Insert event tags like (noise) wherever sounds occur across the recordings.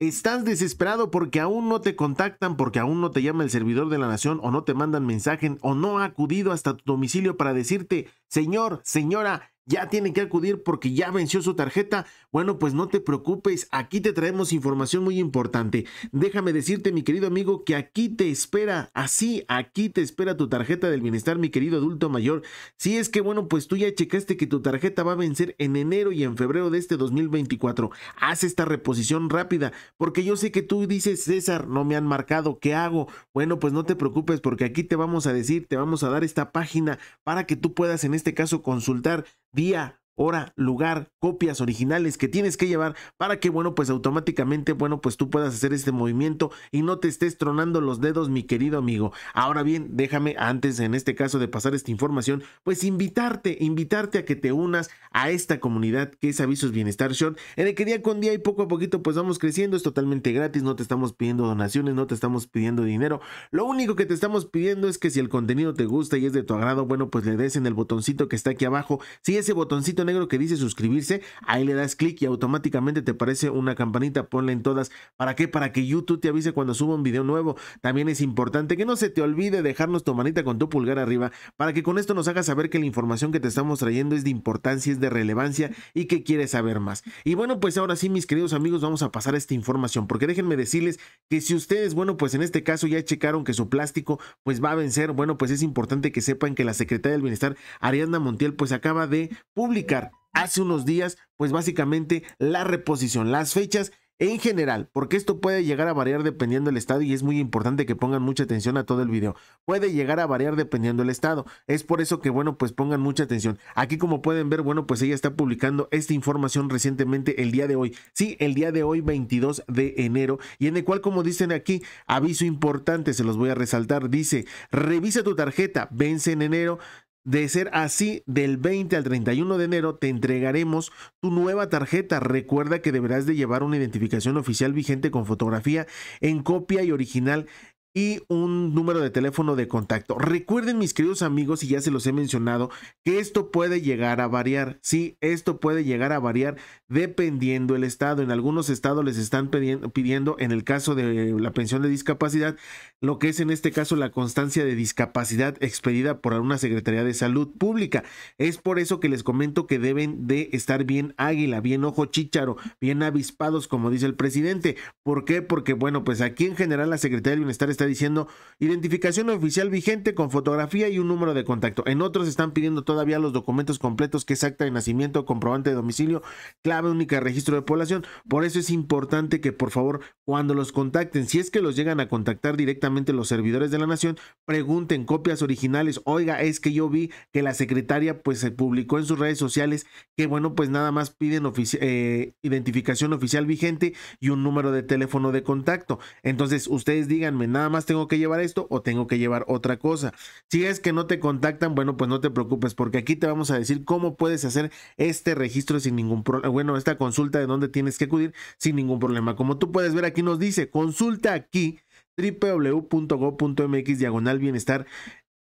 Estás desesperado porque aún no te contactan, porque aún no te llama el servidor de la nación o no te mandan mensaje o no ha acudido hasta tu domicilio para decirte, señor, señora, ya tiene que acudir porque ya venció su tarjeta, bueno, pues no te preocupes, aquí te traemos información muy importante. Déjame decirte, mi querido amigo, que aquí te espera, así, aquí te espera tu tarjeta del bienestar, mi querido adulto mayor. Si es que, bueno, pues tú ya checaste que tu tarjeta va a vencer en enero y en febrero de este 2024. Haz esta reposición rápida, porque yo sé que tú dices, César, no me han marcado, ¿qué hago? Bueno, pues no te preocupes porque aquí te vamos a decir, te vamos a dar esta página para que tú puedas en este caso consultar día hora, lugar, copias originales que tienes que llevar para que, bueno, pues automáticamente, bueno, pues tú puedas hacer este movimiento y no te estés tronando los dedos, mi querido amigo. Ahora bien, déjame antes, en este caso de pasar esta información, pues invitarte, invitarte a que te unas a esta comunidad que es Avisos Bienestar Short, en el que día con día y poco a poquito pues vamos creciendo, es totalmente gratis, no te estamos pidiendo donaciones, no te estamos pidiendo dinero, lo único que te estamos pidiendo es que si el contenido te gusta y es de tu agrado, bueno, pues le des en el botoncito que está aquí abajo, si ese botoncito negro que dice suscribirse, ahí le das clic y automáticamente te aparece una campanita, ponla en todas. ¿Para qué? Para que YouTube te avise cuando suba un video nuevo. También es importante que no se te olvide dejarnos tu manita con tu pulgar arriba para que con esto nos hagas saber que la información que te estamos trayendo es de importancia, es de relevancia y que quieres saber más. Y bueno, pues ahora sí, mis queridos amigos, vamos a pasar esta información, porque déjenme decirles que si ustedes, bueno, pues en este caso ya checaron que su plástico pues va a vencer, bueno, pues es importante que sepan que la Secretaria del Bienestar, Ariadna Montiel, pues acaba de publicar hace unos días, pues básicamente la reposición, las fechas en general, porque esto puede llegar a variar dependiendo del estado y es muy importante que pongan mucha atención a todo el video. Puede llegar a variar dependiendo del estado. Es por eso que, bueno, pues pongan mucha atención. Aquí como pueden ver, bueno, pues ella está publicando esta información recientemente el día de hoy. Sí, el día de hoy 22 de enero y en el cual, como dicen aquí, aviso importante, se los voy a resaltar, dice, revisa tu tarjeta, vence en enero, de ser así, del 20 al 31 de enero te entregaremos tu nueva tarjeta. Recuerda que deberás de llevar una identificación oficial vigente con fotografía en copia y original y un número de teléfono de contacto. Recuerden, mis queridos amigos, y ya se los he mencionado, que esto puede llegar a variar. Sí, esto puede llegar a variar dependiendo el estado. En algunos estados les están pidiendo, en el caso de la pensión de discapacidad, lo que es en este caso la constancia de discapacidad expedida por una Secretaría de Salud Pública. Es por eso que les comento que deben de estar bien águila, bien ojo chícharo, bien avispados, como dice el presidente. ¿Por qué? Porque, bueno, pues aquí en general la Secretaría de Bienestar está diciendo identificación oficial vigente con fotografía y un número de contacto. En otros están pidiendo todavía los documentos completos que es acta de nacimiento, comprobante de domicilio, clave única, registro de población. Por eso es importante que por favor cuando los contacten, si es que los llegan a contactar directamente los servidores de la nación, pregunten copias originales. Oiga, es que yo vi que la secretaria pues se publicó en sus redes sociales que bueno pues nada más piden eh, identificación oficial vigente y un número de teléfono de contacto. Entonces ustedes díganme nada más tengo que llevar esto o tengo que llevar otra cosa. Si es que no te contactan, bueno, pues no te preocupes porque aquí te vamos a decir cómo puedes hacer este registro sin ningún problema, bueno, esta consulta de dónde tienes que acudir sin ningún problema. Como tú puedes ver aquí nos dice, consulta aquí www.go.mx diagonal bienestar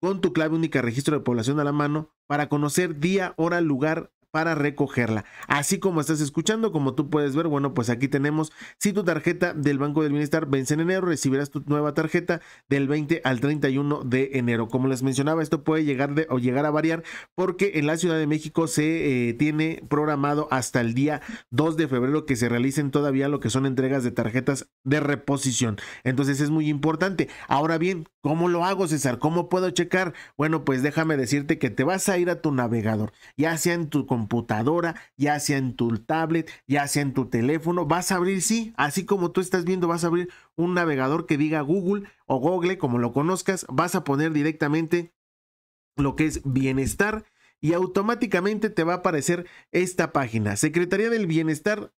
con tu clave única registro de población a la mano para conocer día, hora, lugar, para recogerla. Así como estás escuchando, como tú puedes ver, bueno, pues aquí tenemos, si tu tarjeta del Banco del Bienestar vence en enero, recibirás tu nueva tarjeta del 20 al 31 de enero. Como les mencionaba, esto puede llegar de, o llegar a variar porque en la Ciudad de México se eh, tiene programado hasta el día 2 de febrero que se realicen todavía lo que son entregas de tarjetas de reposición. Entonces es muy importante. Ahora bien, ¿cómo lo hago, César? ¿Cómo puedo checar? Bueno, pues déjame decirte que te vas a ir a tu navegador, ya sea en tu computadora, ya sea en tu tablet, ya sea en tu teléfono, vas a abrir, sí, así como tú estás viendo, vas a abrir un navegador que diga Google o Google, como lo conozcas, vas a poner directamente lo que es bienestar y automáticamente te va a aparecer esta página, Secretaría del Bienestar,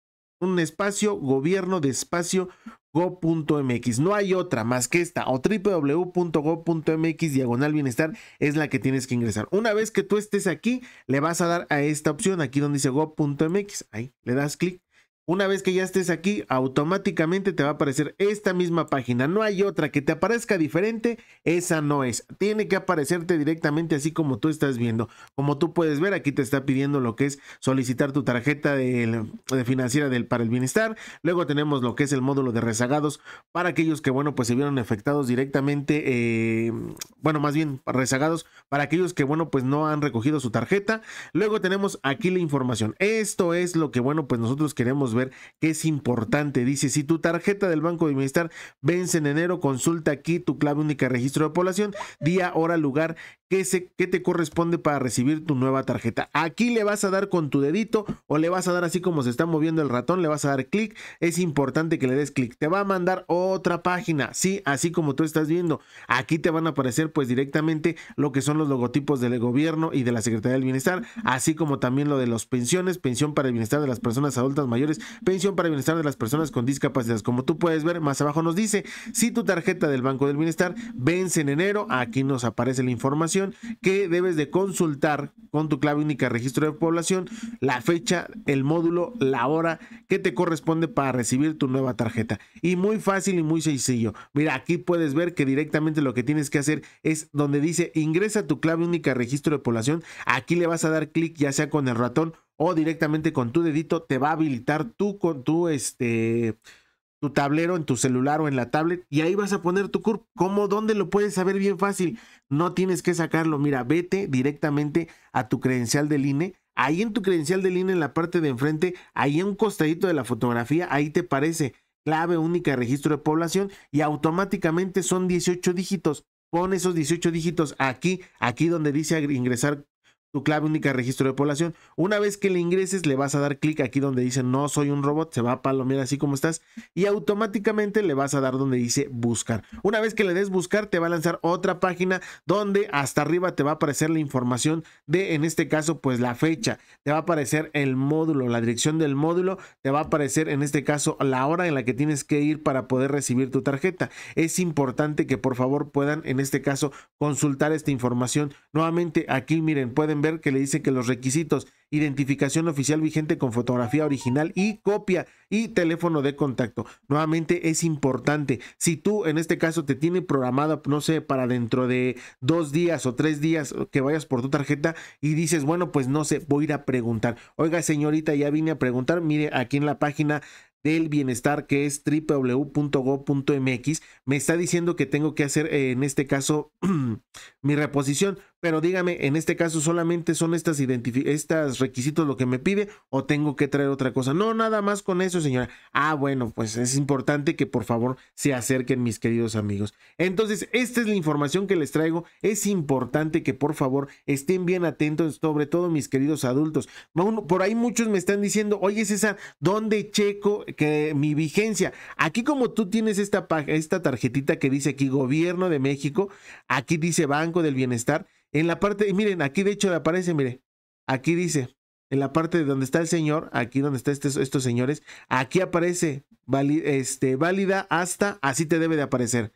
un espacio, gobierno de espacio go.mx. No hay otra más que esta o www.go.mx diagonal bienestar es la que tienes que ingresar. Una vez que tú estés aquí, le vas a dar a esta opción aquí donde dice go.mx. Ahí le das clic una vez que ya estés aquí, automáticamente te va a aparecer esta misma página. No hay otra que te aparezca diferente, esa no es. Tiene que aparecerte directamente así como tú estás viendo. Como tú puedes ver, aquí te está pidiendo lo que es solicitar tu tarjeta de, eh, financiera del, para el bienestar. Luego tenemos lo que es el módulo de rezagados para aquellos que, bueno, pues se vieron afectados directamente, eh, bueno, más bien rezagados para aquellos que, bueno, pues no han recogido su tarjeta. Luego tenemos aquí la información. Esto es lo que, bueno, pues nosotros queremos ver que es importante. Dice, si tu tarjeta del Banco de Bienestar vence en enero, consulta aquí tu clave única registro de población, día, hora, lugar que, te corresponde para recibir tu nueva tarjeta. Aquí le vas a dar con tu dedito o le vas a dar así como se está moviendo el ratón, le vas a dar clic. Es importante que le des clic. Te va a mandar otra página, sí, así como tú estás viendo. Aquí te van a aparecer pues directamente lo que son los logotipos del gobierno y de la Secretaría del Bienestar, así como también lo de las pensiones, pensión para el bienestar de las personas adultas mayores, pensión para el bienestar de las personas con discapacidades. Como tú puedes ver, más abajo nos dice, si tu tarjeta del Banco del Bienestar vence en enero, aquí nos aparece la información que debes de consultar con tu clave única registro de población, la fecha, el módulo, la hora que te corresponde para recibir tu nueva tarjeta. Y muy fácil y muy sencillo. Mira, aquí puedes ver que directamente lo que tienes que hacer es donde dice ingresa tu clave única registro de población. Aquí le vas a dar clic ya sea con el ratón o directamente con tu dedito te va a habilitar tú con tu este tablero, en tu celular o en la tablet, y ahí vas a poner tu CURP. ¿Cómo? ¿Dónde lo puedes saber bien fácil? No tienes que sacarlo. Mira, vete directamente a tu credencial del INE. Ahí en tu credencial del INE, en la parte de enfrente, ahí en un costadito de la fotografía, ahí te parece clave única registro de población y automáticamente son 18 dígitos. Pon esos 18 dígitos aquí, aquí donde dice ingresar tu clave única registro de población. Una vez que le ingreses, le vas a dar clic aquí donde dice no soy un robot, se va a Mira así como estás y automáticamente le vas a dar donde dice buscar. Una vez que le des buscar, te va a lanzar otra página donde hasta arriba te va a aparecer la información de, en este caso, pues la fecha, te va a aparecer el módulo, la dirección del módulo, te va a aparecer en este caso la hora en la que tienes que ir para poder recibir tu tarjeta. Es importante que por favor puedan en este caso consultar esta información. Nuevamente aquí miren, pueden ver que le dice que los requisitos, identificación oficial vigente con fotografía original y copia y teléfono de contacto. Nuevamente es importante, si tú en este caso te tiene programado no sé, para dentro de dos días o tres días que vayas por tu tarjeta y dices, bueno, pues no sé, voy a ir a preguntar. Oiga, señorita, ya vine a preguntar, mire, aquí en la página del bienestar que es www.go.mx me está diciendo que tengo que hacer eh, en este caso (clears throat) mi reposición pero dígame, en este caso solamente son estas estas requisitos lo que me pide o tengo que traer otra cosa. No, nada más con eso, señora. Ah, bueno, pues es importante que por favor se acerquen mis queridos amigos. Entonces, esta es la información que les traigo. Es importante que por favor estén bien atentos, sobre todo mis queridos adultos. Por ahí muchos me están diciendo, oye esa ¿dónde checo que mi vigencia? Aquí como tú tienes esta, esta tarjetita que dice aquí Gobierno de México, aquí dice Banco del Bienestar, en la parte, miren, aquí de hecho aparece, mire, aquí dice, en la parte de donde está el señor, aquí donde están este, estos señores, aquí aparece este, válida hasta, así te debe de aparecer.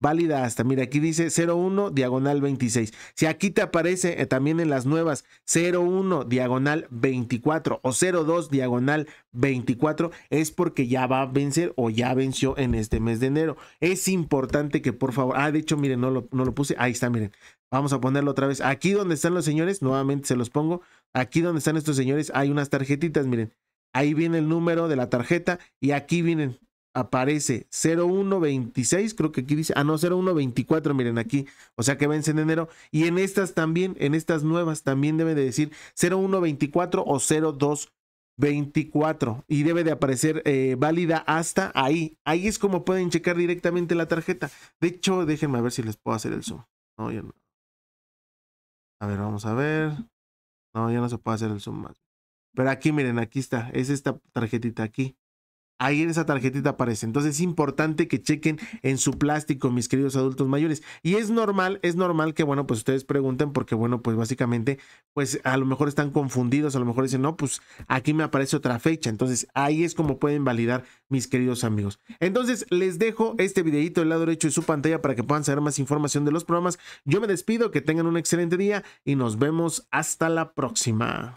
Válida hasta, mira, aquí dice 01 diagonal 26. Si aquí te aparece eh, también en las nuevas 01 diagonal 24 o 02 diagonal 24, es porque ya va a vencer o ya venció en este mes de enero. Es importante que por favor, ah, de hecho, miren, no lo, no lo puse, ahí está, miren, Vamos a ponerlo otra vez. Aquí donde están los señores, nuevamente se los pongo. Aquí donde están estos señores hay unas tarjetitas, miren. Ahí viene el número de la tarjeta y aquí vienen, aparece 0126, creo que aquí dice, ah no, 0124, miren aquí, o sea que vence en enero. Y en estas también, en estas nuevas también debe de decir 0124 o 0224 y debe de aparecer eh, válida hasta ahí. Ahí es como pueden checar directamente la tarjeta. De hecho, déjenme ver si les puedo hacer el zoom. No, no. A ver, vamos a ver. No, ya no se puede hacer el zoom más. Pero aquí, miren, aquí está. Es esta tarjetita aquí ahí en esa tarjetita aparece. Entonces es importante que chequen en su plástico, mis queridos adultos mayores. Y es normal, es normal que, bueno, pues ustedes pregunten porque, bueno, pues básicamente, pues a lo mejor están confundidos, a lo mejor dicen, no, pues aquí me aparece otra fecha. Entonces ahí es como pueden validar, mis queridos amigos. Entonces les dejo este videito del lado derecho de su pantalla para que puedan saber más información de los programas. Yo me despido, que tengan un excelente día y nos vemos hasta la próxima.